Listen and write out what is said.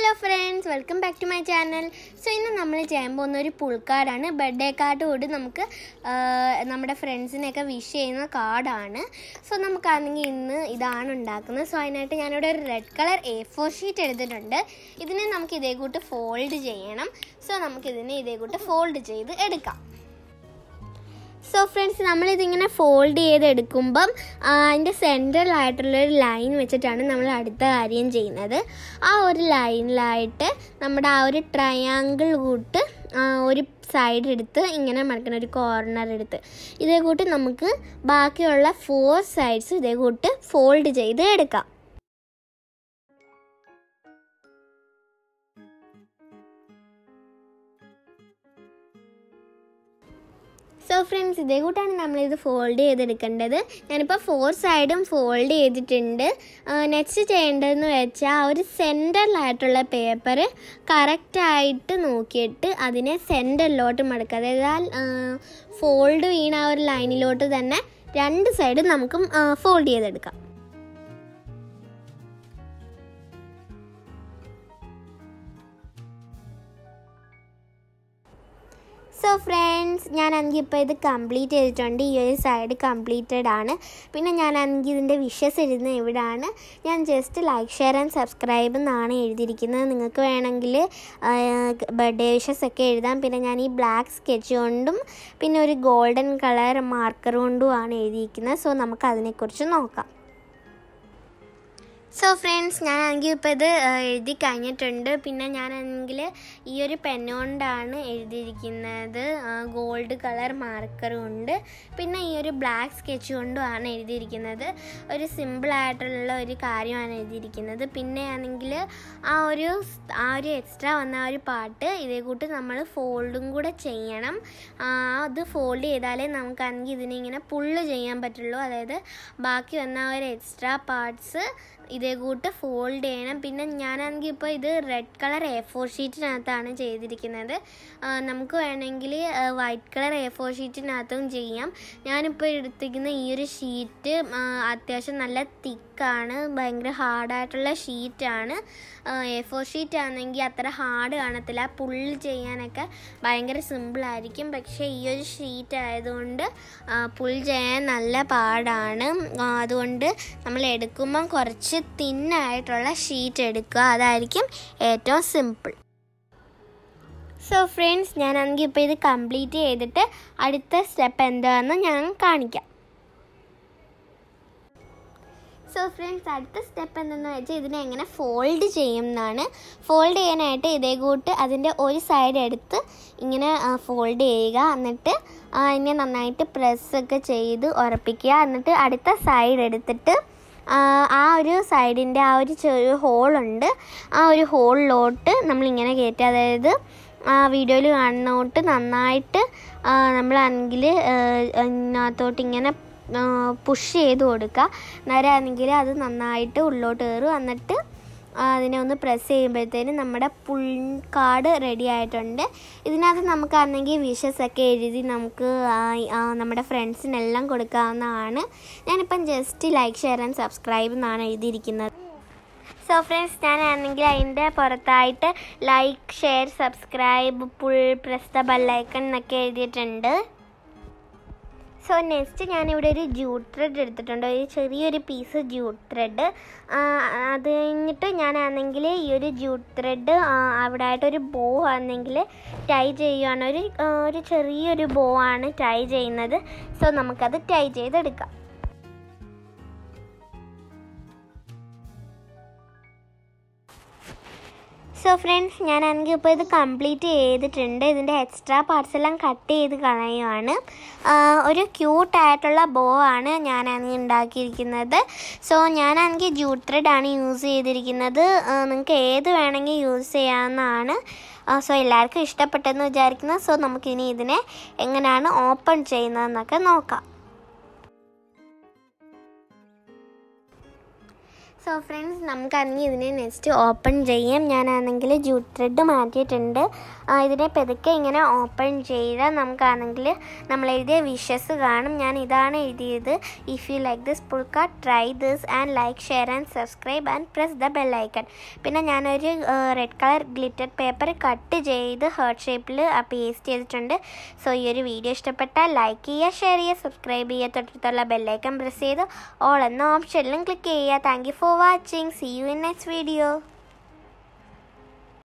Hello friends welcome back to my channel so ഇന്ന് നമ്മൾ ചെയ്യാൻ പോകുന്ന ഒരു പുൾക്കാർഡാണ് ബർത്ത്ഡേ കാർഡ് കൂടി നമുക്ക് നമ്മുടെ ഫ്രണ്ട്സിനെയൊക്കെ വിഷ് ചെയ്യുന്ന കാർഡാണ് സോ നമുക്കാണെങ്കിൽ ഇന്ന് ഇതാണ് ഉണ്ടാക്കുന്നത് സോ അതിനായിട്ട് ഞാനിവിടെ ഒരു red colour A four sheet എടുത്തിട്ടുണ്ട് ഇതിനെ നമുക്ക് ഇതേ കൂട്ട് ഫോൾഡ് ചെയ്യണം സോ നമുക്കിതിനെ ഇതേ കൂട്ട് ഫോൾഡ് ചെയ്ത് എടുക്കാം സോ ഫ്രണ്ട്സ് നമ്മളിതിങ്ങനെ ഫോൾഡ് ചെയ്തെടുക്കുമ്പം അതിൻ്റെ സെൻട്രലായിട്ടുള്ളൊരു ലൈൻ വെച്ചിട്ടാണ് നമ്മൾ അടുത്ത കാര്യം ചെയ്യുന്നത് ആ ഒരു ലൈനിലായിട്ട് നമ്മുടെ ആ ഒരു ട്രയാങ്കിൾ കൂട്ട് ഒരു സൈഡ് എടുത്ത് ഇങ്ങനെ മടക്കണം ഒരു കോർണർ എടുത്ത് ഇതേ കൂട്ടി നമുക്ക് ബാക്കിയുള്ള ഫോർ സൈഡ്സ് ഇതേ കൂട്ട് ഫോൾഡ് ചെയ്ത് എടുക്കാം ഫ്രണ്ട്സ് ഇതേ കൂട്ടാണ് നമ്മളിത് ഫോൾഡ് ചെയ്തെടുക്കേണ്ടത് ഞാനിപ്പോൾ ഫോർ സൈഡും ഫോൾഡ് ചെയ്തിട്ടുണ്ട് നെക്സ്റ്റ് ചെയ്യേണ്ടതെന്ന് വെച്ചാൽ ആ ഒരു സെൻറ്ററിലായിട്ടുള്ള പേപ്പർ കറക്റ്റായിട്ട് നോക്കിയിട്ട് അതിനെ സെൻറ്ററിലോട്ട് മടക്കുക അതായത് ഫോൾഡ് വീണ ആ ഒരു ലൈനിലോട്ട് തന്നെ രണ്ട് സൈഡും നമുക്ക് ഫോൾഡ് ചെയ്തെടുക്കാം സോ ഫ്രണ്ട്സ് ഞാൻ എനിക്ക് ഇപ്പോൾ ഇത് കംപ്ലീറ്റ് ചെയ്തിട്ടുണ്ട് ഈ ഒരു സൈഡ് കംപ്ലീറ്റഡ് ആണ് പിന്നെ ഞാൻ എനിക്ക് ഇതിൻ്റെ വിഷസ് എഴുതുന്ന ഇവിടാണ് ഞാൻ just like share and subscribe എന്നാണ് എഴുതിയിരിക്കുന്നത് നിങ്ങൾക്ക് വേണമെങ്കിൽ ബർത്ത്ഡേ വിഷസ് ഒക്കെ എഴുതാം പിന്നെ ഞാൻ ഈ ബ്ലാക്ക് സ്കെച്ച് കൊണ്ടും പിന്നെ ഒരു ഗോൾഡൻ കളർ മാർക്കർ കൊണ്ടുമാണ് എഴുതിയിരിക്കുന്നത് സോ നമുക്ക് അതിനെക്കുറിച്ച് നോക്കാം സോ ഫ്രണ്ട്സ് ഞാനാണെങ്കിൽ ഇപ്പോൾ ഇത് എഴുതി കഴിഞ്ഞിട്ടുണ്ട് പിന്നെ ഞാനാണെങ്കിൽ ഈ ഒരു പെന്നുകൊണ്ടാണ് എഴുതിയിരിക്കുന്നത് ഗോൾഡ് കളർ മാർക്കർ കൊണ്ട് പിന്നെ ഈ ഒരു ബ്ലാക്ക് സ്കെച്ച് കൊണ്ടുമാണ് എഴുതിയിരിക്കുന്നത് ഒരു സിമ്പിളായിട്ടുള്ള ഒരു കാര്യമാണ് എഴുതിയിരിക്കുന്നത് പിന്നെ ആണെങ്കിൽ ആ ഒരു ആ ഒരു എക്സ്ട്രാ വന്ന ആ ഒരു പാട്ട് ഇതേ കൂട്ട് നമ്മൾ ഫോൾഡും കൂടെ ചെയ്യണം അത് ഫോൾഡ് ചെയ്താലേ നമുക്കാണെങ്കിൽ ഇതിനെ ഇങ്ങനെ പുള്ള് ചെയ്യാൻ പറ്റുള്ളൂ അതായത് ബാക്കി വന്ന ആ ഒരു എക്സ്ട്രാ പാർട്സ് ഇതേ കൂട്ട് ഫോൾഡ് ചെയ്യണം പിന്നെ ഞാനാണെങ്കിൽ ഇപ്പോൾ ഇത് റെഡ് കളർ എ ഫോർ ഷീറ്റിനകത്താണ് ചെയ്തിരിക്കുന്നത് നമുക്ക് വേണമെങ്കിൽ വൈറ്റ് കളർ എ ഫോർ ഷീറ്റിനകത്തും ചെയ്യാം ഞാനിപ്പോൾ എടുത്തിരിക്കുന്ന ഈ ഒരു ഷീറ്റ് അത്യാവശ്യം നല്ല തിക്ക് തിക്കാണ് ഭയങ്കര ഹാർഡായിട്ടുള്ള ഷീറ്റാണ് എ ഫോർ ഷീറ്റ് ആണെങ്കിൽ അത്ര ഹാർഡ് കാണത്തില്ല പുൾ ചെയ്യാനൊക്കെ ഭയങ്കര സിമ്പിളായിരിക്കും പക്ഷേ ഈ ഒരു ഷീറ്റ് ആയതുകൊണ്ട് പുൾ ചെയ്യാൻ നല്ല പാടാണ് അതുകൊണ്ട് നമ്മൾ എടുക്കുമ്പം കുറച്ച് തിന്നായിട്ടുള്ള ഷീറ്റ് എടുക്കുക അതായിരിക്കും ഏറ്റവും സിമ്പിൾ സോ ഫ്രണ്ട്സ് ഞാനാണെങ്കിൽ ഇപ്പോൾ ഇത് കംപ്ലീറ്റ് ചെയ്തിട്ട് അടുത്ത സ്റ്റെപ്പ് എന്താണെന്ന് ഞാൻ കാണിക്കാം സോ ഫ്രണ്ട്സ് അടുത്ത സ്റ്റെപ്പ് എന്തെന്ന് വെച്ചാൽ ഇതിനെ എങ്ങനെ ഫോൾഡ് ചെയ്യും എന്നാണ് ഫോൾഡ് ചെയ്യാനായിട്ട് ഇതേ കൂട്ട് അതിൻ്റെ ഒരു സൈഡ് എടുത്ത് ഇങ്ങനെ ഫോൾഡ് ചെയ്യുക എന്നിട്ട് അതിനെ നന്നായിട്ട് പ്രസ് ഒക്കെ ചെയ്ത് ഉറപ്പിക്കുക എന്നിട്ട് അടുത്ത സൈഡ് എടുത്തിട്ട് ആ ഒരു സൈഡിൻ്റെ ആ ഒരു ചെറിയ ഹോളുണ്ട് ആ ഒരു ഹോളിലോട്ട് നമ്മളിങ്ങനെ കയറ്റുക അതായത് ആ വീഡിയോയിൽ കാണുന്നോട്ട് നന്നായിട്ട് നമ്മളാണെങ്കിൽ ആണെങ്കിൽ ഇതിനകത്തോട്ട് ഇങ്ങനെ പുഷ് ചെയ്ത് കൊടുക്കുക നരാണെങ്കിൽ അത് നന്നായിട്ട് ഉള്ളോട്ട് കയറും എന്നിട്ട് അതിനെ ഒന്ന് പ്രസ് ചെയ്യുമ്പോഴത്തേന് നമ്മുടെ പുൾ കാർഡ് റെഡി ആയിട്ടുണ്ട് ഇതിനകത്ത് നമുക്കാണെങ്കിൽ വിഷസൊക്കെ എഴുതി നമുക്ക് നമ്മുടെ ഫ്രണ്ട്സിനെല്ലാം കൊടുക്കാവുന്നതാണ് ഞാനിപ്പം just like share and subscribe എന്നാണ് എഴുതിയിരിക്കുന്നത് സോ ഫ്രണ്ട്സ് ഞാനാണെങ്കിൽ അതിൻ്റെ പുറത്തായിട്ട് like share subscribe pull press the bell icon എന്നൊക്കെ എഴുതിയിട്ടുണ്ട് സോ നെക്സ്റ്റ് ഞാനിവിടെ ഒരു ജൂട്ട് ത്രെഡ് എടുത്തിട്ടുണ്ട് ഒരു ചെറിയൊരു പീസ് ജൂട്ട് ത്രെഡ് അത് കഴിഞ്ഞിട്ട് ഞാനാണെങ്കിൽ ഈ ഒരു ജൂട്ട് ത്രെഡ് അവിടെ ആയിട്ടൊരു ബോ ആണെങ്കിൽ ടൈ ചെയ്യുകയാണ് ഒരു ഒരു ചെറിയൊരു ബോ ആണ് ടൈ ചെയ്യുന്നത് സോ നമുക്കത് ടൈ ചെയ്തെടുക്കാം സോ ഫ്രണ്ട്സ് ഞാനാണെങ്കിൽ ഇപ്പോൾ ഇത് കംപ്ലീറ്റ് ചെയ്തിട്ടുണ്ട് ഇതിൻ്റെ എക്സ്ട്രാ പാർട്സ് എല്ലാം കട്ട് ചെയ്ത് കളയുവാണ് ഒരു ക്യൂട്ടായിട്ടുള്ള ബോ ആണ് ഞാനാണെങ്കിൽ ഉണ്ടാക്കിയിരിക്കുന്നത് സോ ഞാനാണെങ്കിൽ ജൂട്ട് ആണ് യൂസ് ചെയ്തിരിക്കുന്നത് നിങ്ങൾക്ക് ഏത് വേണമെങ്കിൽ യൂസ് ചെയ്യാവുന്നതാണ് സോ എല്ലാവർക്കും ഇഷ്ടപ്പെട്ടെന്ന് വിചാരിക്കുന്നത് സോ നമുക്കിനി ഇതിനെ എങ്ങനെയാണ് ഓപ്പൺ ചെയ്യുന്നതെന്നൊക്കെ നോക്കാം സോ ഫ്രണ്ട്സ് നമുക്കാണെങ്കിൽ ഇതിനെ നെക്സ്റ്റ് ഓപ്പൺ ചെയ്യാം ഞാനാണെങ്കിൽ ജൂട്ട് ത്രെഡ് മാറ്റിയിട്ടുണ്ട് ഇതിനെ പെതുക്കെ ഇങ്ങനെ ഓപ്പൺ ചെയ്ത് നമുക്കാണെങ്കിൽ നമ്മൾ എഴുതിയ വിഷസ് കാണും ഞാൻ ഇതാണ് എഴുതിയത് ഇഫ് യു ലൈക്ക് ദിസ് പുൾക്ക try this and like share and subscribe and press the bell icon പിന്നെ ഞാനൊരു red colour glitter paper cut ചെയ്ത് ഹേർട്ട് ഷേപ്പിൽ പേസ്റ്റ് ചെയ്തിട്ടുണ്ട് സോ ഈ ഒരു വീഡിയോ ഇഷ്ടപ്പെട്ടാൽ ലൈക്ക് ചെയ്യുക ഷെയർ ചെയ്യുക സബ്സ്ക്രൈബ് ചെയ്യുക തൊട്ടടുത്തുള്ള ബെല്ലൈക്കൺ പ്രസ് ചെയ്ത് ഓൾ എന്ന ഓപ്ഷനിലും ക്ലിക്ക് ചെയ്യുക thank you for for watching. See you in next video.